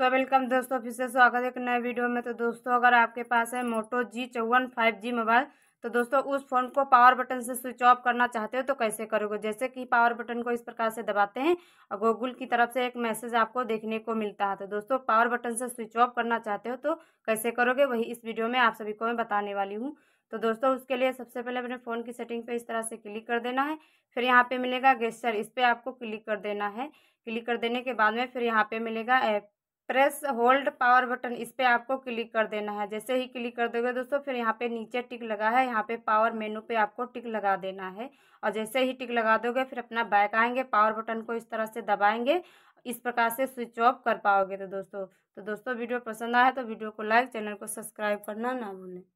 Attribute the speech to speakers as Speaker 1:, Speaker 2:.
Speaker 1: so welcome दोस्तों फिर से स्वागत है एक नए वीडियो में तो दोस्तों अगर आपके पास है मोटो जी चौवन फाइव जी मोबाइल तो दोस्तों उस फ़ोन को पावर बटन से स्विच ऑफ करना चाहते हो तो कैसे करोगे जैसे कि पावर बटन को इस प्रकार से दबाते हैं और गूगल की तरफ से एक मैसेज आपको देखने को मिलता है तो दोस्तों पावर बटन से स्विच ऑफ करना चाहते हो तो कैसे करोगे वही इस वीडियो में आप सभी को मैं बताने वाली हूँ तो दोस्तों उसके लिए सबसे पहले अपने फ़ोन की सेटिंग पर इस तरह से क्लिक कर देना है फिर यहाँ पर मिलेगा गेस्टर इस पर आपको क्लिक कर देना है क्लिक कर देने के बाद में फिर यहाँ पर मिलेगा app press hold power button इस पर आपको क्लिक कर देना है जैसे ही क्लिक कर दोगे दोस्तों फिर यहाँ पे नीचे टिक लगा है यहाँ पे पावर मेनू पे आपको टिक लगा देना है और जैसे ही टिक लगा दोगे फिर अपना बैक आएंगे पावर बटन को इस तरह से दबाएंगे इस प्रकार से स्विच ऑफ कर पाओगे तो दोस्तों तो दोस्तों वीडियो पसंद आए तो वीडियो को लाइक चैनल को सब्सक्राइब करना ना भूलें